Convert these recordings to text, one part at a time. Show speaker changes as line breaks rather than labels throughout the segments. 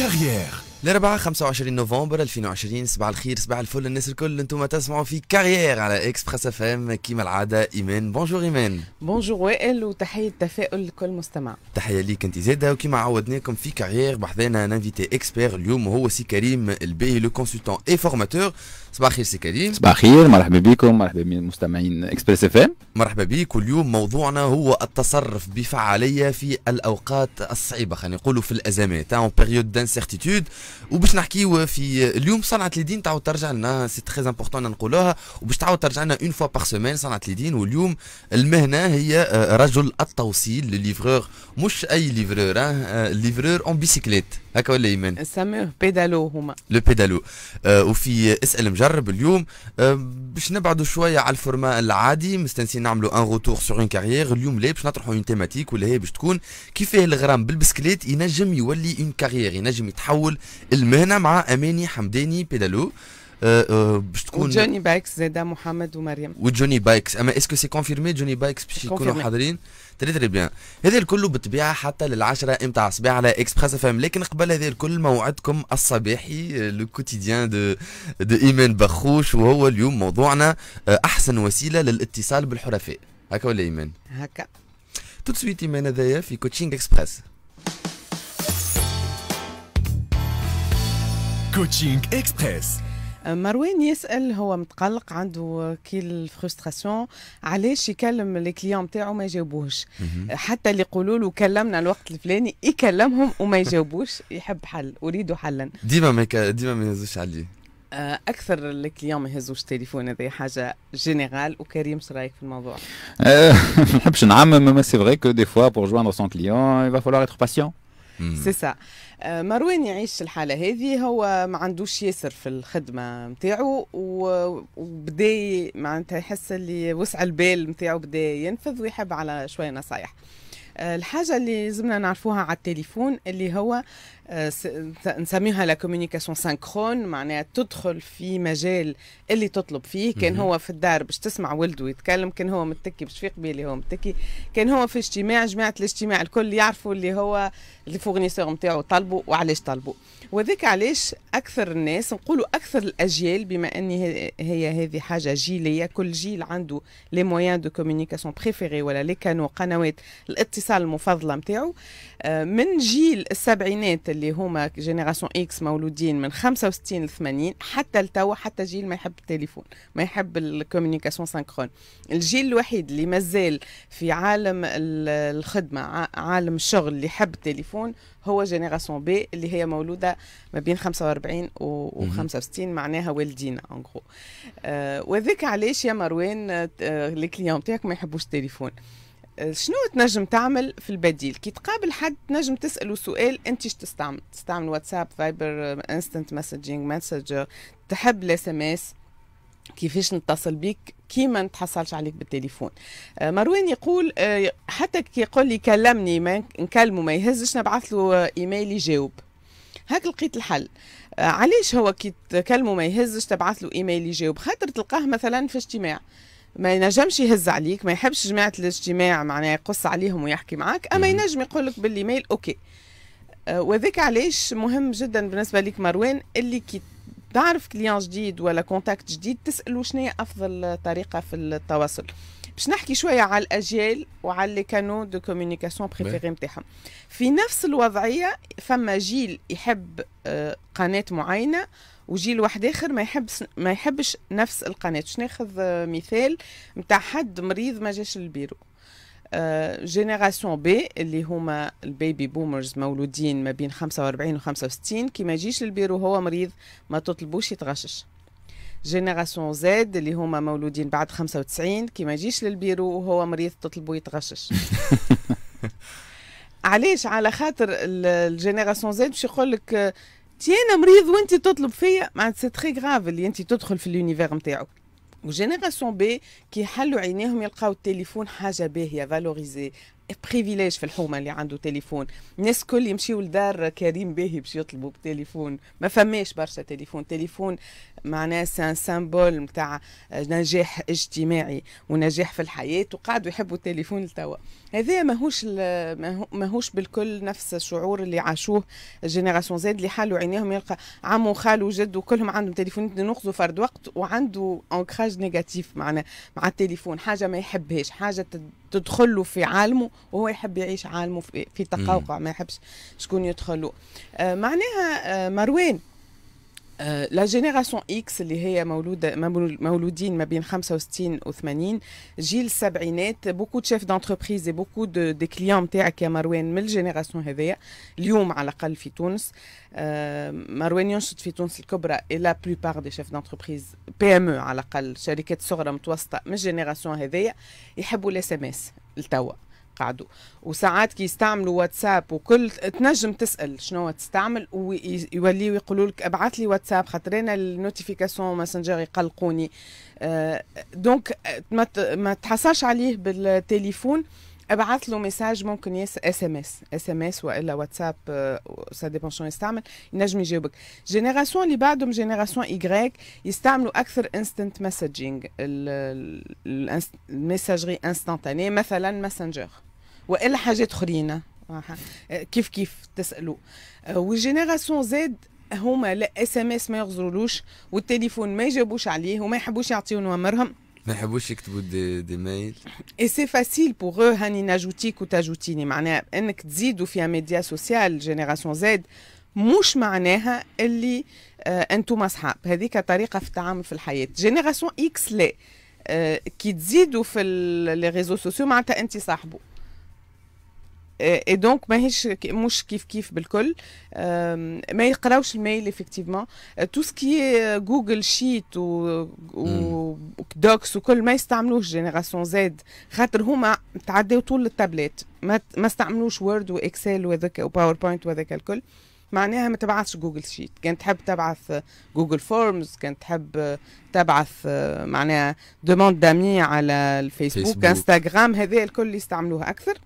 carrière. الاربعاء 25 نوفمبر 2020 صباح الخير صباح الفل الناس الكل انتم تسمعوا في كارير على اكسبريس اف ام كيما العاده ايمان بونجور ايمان
بونجور وائل وتحيه تفاؤل لكل مستمع
تحيه ليك انت زاده وكيما عودناكم في كارير بحذانا نانفيتي اكسبير اليوم وهو سي كريم الباهي لو كونسلتون اي فورماتور صباح الخير سي كريم صباح الخير مرحبا بكم مرحبا بمستمعين اكسبريس اف ام مرحبا بك واليوم موضوعنا هو التصرف بفعاليه في الاوقات الصعيبه خلينا نقولوا في الازمات اون بيريود دانسيرتيتود وباش نحكيو في اليوم صنعه اليدين تعاود ترجع لنا سي تري امبورتون نقولوها وباش تعاود ترجع لنا اون فوا باغ سومان صنعه اليدين واليوم المهنه هي آه، رجل التوصيل ليفرور مش اي ليفرور ليفرور اون بيسيكليت هكا ولا ايمان
سموه بيدالو هما
لو بيدالو آه، وفي اسال مجرب اليوم آه، باش نبعدوا شويه على الفورما العادي مستنسين نعملوا ان روتور سور اون كارير اليوم لا باش نطرحوا اون تيماتيك ولا هي باش تكون كيفاه الغرام بالبسكليت ينجم يولي اون كارير ينجم يتحول المهنه مع اماني حمداني بيدالو آه، آه، باش تكون وجوني
بايكس زادا محمد ومريم
وجوني بايكس اما اسكو سي كونفيرمي جوني بايكس باش يكونوا حاضرين تري تري بيان هذا الكل بالطبيعه حتى للعشرة امتاع الصباح على اكسبريس اف ام لكن قبل هذا الكل موعدكم الصباحي لو كوتيديان دو دو ايمان بخوش وهو اليوم موضوعنا آه، احسن وسيله للاتصال بالحرفاء هكا ولا ايمان هكا تو سويت ايمان هذايا في كوتشينغ اكسبريس
كوتشينج اكسبريس مروان يسال هو متقلق عنده كي الفرستراسيون علاش يكلم لي كليون تاعو ما يجاوبوش حتى اللي يقولوا له كلمنا الوقت الفلاني يكلمهم وما يجاوبوش يحب حل اريد حلا
ديما ما ديما ما يهزوش عليه
آه، اكثر الكليون ما يهزوش تليفون هذه حاجه جينيرال وكريم شو رايك في الموضوع؟
ما نحبش نعمم سي فري كو دي فوا بور جواندر سون كليون il va اتر باسيون سي
سا آه، مروان يعيش الحاله هذه هو ما عندوش ياسر في الخدمه نتاعو وبدا معناتها يحس اللي وسع البال نتاعو بدا ينفذ ويحب على شويه نصايح الحاجه اللي لازمنا نعرفوها على التليفون اللي هو آه، نسميها لا كوميونيكاسيون سانكرون معناها تدخل في مجال اللي تطلب فيه كان هو في الدار باش تسمع ولده يتكلم كان هو متكي باش بيه اللي هو متكي كان هو في اجتماع جماعه الاجتماع الكل يعرفوا اللي هو الفورنيسور نتاعو طلبوا وعلاش طلبوا وذيك علاش اكثر الناس نقولوا اكثر الاجيال بما اني هي هذه حاجه جيليه كل جيل عنده لي مويان دو كوميونيكاسيون بريفيري ولا لي كانو قنوات الاتصال السال المفضله نتاعو آه، من جيل السبعينات اللي هما جينيراسيون اكس مولودين من 65 ل 80 حتى لتوا حتى جيل ما يحب التليفون ما يحب الكوميونيكاسيون سانكرون الجيل الوحيد اللي مازال في عالم الخدمه عالم الشغل اللي يحب التليفون هو جينيراسيون بي اللي هي مولوده ما بين 45 و 65 معناها والدينا ان غرو وذاك علاش يا مروان آه، آه، لي كليون تاعك ما يحبوش التليفون شنو تنجم تعمل في البديل كي تقابل حد تنجم تساله سؤال انت ايش تستعمل تستعمل واتساب فايبر انستنت مسجينج مسجر تحب الاس ام اس كيفاش نتصل بيك كيما نتحصلش عليك بالتليفون آه، مروان يقول آه، حتى كي يقول لي كلمني ما نكلمه ما يهزش نبعث له ايميل يجاوب هاك لقيت الحل آه، علاش هو كي تكلمه ما يهزش تبعث له ايميل يجاوب خاطر تلقاه مثلا في اجتماع ما ينجمش يهز عليك ما يحبش جماعه الاجتماع معناها يقص عليهم ويحكي معك اما ينجم يقول لك بالايميل اوكي آه، وذاك علاش مهم جدا بالنسبه لك مروان اللي كي تعرف كليان جديد ولا كونتاكت جديد تساله شنو افضل طريقه في التواصل باش نحكي شويه على الاجيال وعلى لي كانو دو كومونيكاسيون بريفيري نتاعهم في نفس الوضعيه فما جيل يحب آه، قناه معينه وجيل واحد اخر ما يحبش ما يحبش نفس القناه باش ناخذ آه، مثال نتاع حد مريض ما جاش للبيرو آه، جينيراسيون بي اللي هما البيبي بومرز مولودين ما بين 45 و 65 كي ما يجيش للبيرو هو مريض ما تطلبوش يتغشش جينيراسيون زيد اللي هما مولودين بعد 95 كي ما يجيش للبيرو وهو مريض تطلبوا يتغشش علاش على خاطر الجينيراسيون زيد باش يقول لك تي انا مريض وانت تطلب فيا معناتها سي تري غراف اللي انت تدخل في اليونيفير نتاعو وجينيراسيون بي كي حلوا عينيهم يلقاو التليفون حاجه باهيه فالوريزي بريفيليج في الحومه اللي عنده تليفون الناس كل يمشيو لدار كريم باهي باش يطلبوا بتليفون ما فماش برشا تليفون تليفون معناه سان سامبول نتاع نجاح اجتماعي ونجاح في الحياه وقعدوا يحبوا التليفون لتوا هذا ماهوش ماهوش بالكل نفس الشعور اللي عاشوه الجينيراسيون زاد اللي حلوا عينيهم يلقى عمو وخالو وجد كلهم عندهم تليفون ناخذوا فرد وقت وعنده انكراج نيجاتيف معناه مع التليفون حاجه ما يحبهاش حاجه تدخل له في عالمه وهو يحب يعيش عالمه في تقوقع ما يحبش شكون يدخل له آه، معناها آه، مروان آه، لا جينيراسيون اكس اللي هي مولوده مولودين ما بين 65 و 80 جيل السبعينات بوكو شيف دونتربريز اي بوكو دو دي كليون تاعك يا مروان من الجينيراسيون هذيا اليوم على الاقل في تونس آه، مروان ينشط في تونس الكبرى اي لا بلوبار دي شيف دونتربريز بي ام على الاقل شركات صغرى متوسطه من الجينيراسيون هذيا يحبوا الاس ام اس لتوا يقعدوا وساعات يستعملوا واتساب وكل تنجم تسال شنو تستعمل ويوليو يقولوا لك ابعث لي واتساب خاطر انا النوتيفيكاسيون ماسنجر يقلقوني آه، دونك آه، ما ما تحصلش عليه بالتليفون ابعث له ميساج ممكن يس اس ام اس اس ام اس والا واتساب سا آه، ديبون شنو يستعمل ينجم يجاوبك جينيراسيون اللي بعدهم جينيراسيون ايغريك يستعملوا اكثر انستنت مسجينج الميساجري انستانتاني مثلا ماسنجر والا حاجات اخرين كيف كيف تسالوا آه، والجينيراسيون زاد هما لا اس ام اس ما يغزرولوش والتليفون ما يجاوبوش عليه وما يحبوش يعطيو نوامرهم
ما يحبوش يكتبوا دي, دي ميل
اي سي فاسيل بوغ او هاني ناجوتيك وتاجوتيني معناها انك تزيدوا في ميديا سوسيال جينيراسيون زاد مش معناها اللي آه انتم اصحاب هذيك طريقه في التعامل في الحياه جينيراسيون اكس لا آه كي تزيدوا في لي ريزو سوسيو معناتها انت صاحبه اي دونك ماهيش مش كيف كيف بالكل ما يقراوش الميل افكتيفمون تو سكي جوجل شيت و ودوكس وكل ما يستعملوش جينيراسيون زاد خاطر هما تعداو طول التابلات ما ما استعملوش وورد واكسل وذاك وباوربوينت وذاك الكل معناها ما تبعثش جوجل شيت كان تحب تبعث جوجل فورمز كان تحب تبعث آه، معناها دوموند دامي على الفيسبوك انستغرام هذا الكل يستعملوها اكثر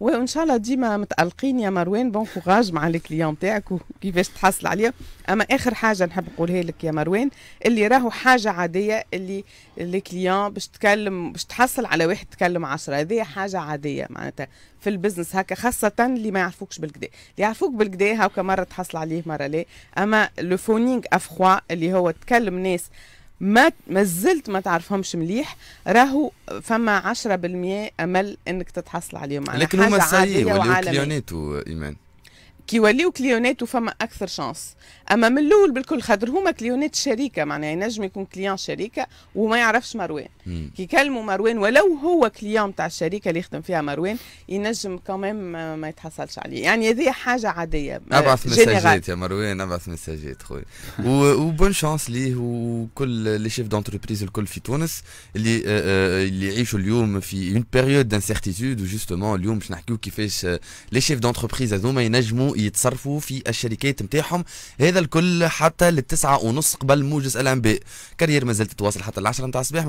وان شاء الله ديما متالقين يا مروان بون كوراج مع الكليون تاعك وكيفاش تحصل عليه اما اخر حاجه نحب نقولها لك يا مروان اللي راهو حاجه عاديه اللي الكليون باش تكلم باش تحصل على واحد تكلم عشرة هذه حاجه عاديه معناتها في البزنس هكا خاصه اللي ما يعرفوكش بالكدا اللي يعرفوك بالكدا هاكا مره تحصل عليه مره لا اما لو فونينغ افخوا اللي هو تكلم ناس ما ما زلت ما تعرفهمش مليح راهو فما 10% امل انك تتحصل عليهم
على لكن هما السيئين ولاو كليونيتو ايمان
كي يوليو كليونات وفما اكثر شانس اما من الاول بالكل خاطر هما كليونات شريكه معناها ينجم يكون كليان شريكه وما يعرفش مروان كي يكلموا مروان ولو هو كليان تاع الشركه اللي يخدم فيها مروان ينجم كمان ما يتحصلش عليه يعني هذه حاجه عاديه آه، ابعث مساجات
يا مروان ابعث مساجات خويا وبون شانس ليه وكل لي شيف دونتربريز الكل في تونس اللي آه، آه، اللي يعيشوا اليوم في اون بيريود دانسيرتيتود وجوستومون اليوم باش نحكيو كيفاش لي شيف دونتربريز هذوما ينجموا يتصرفوا في الشركات نتاعهم هذا الكل حتى للتسعة ونص قبل موجز الانباء كارير ما تتواصل حتى العشرة نتاع الصباح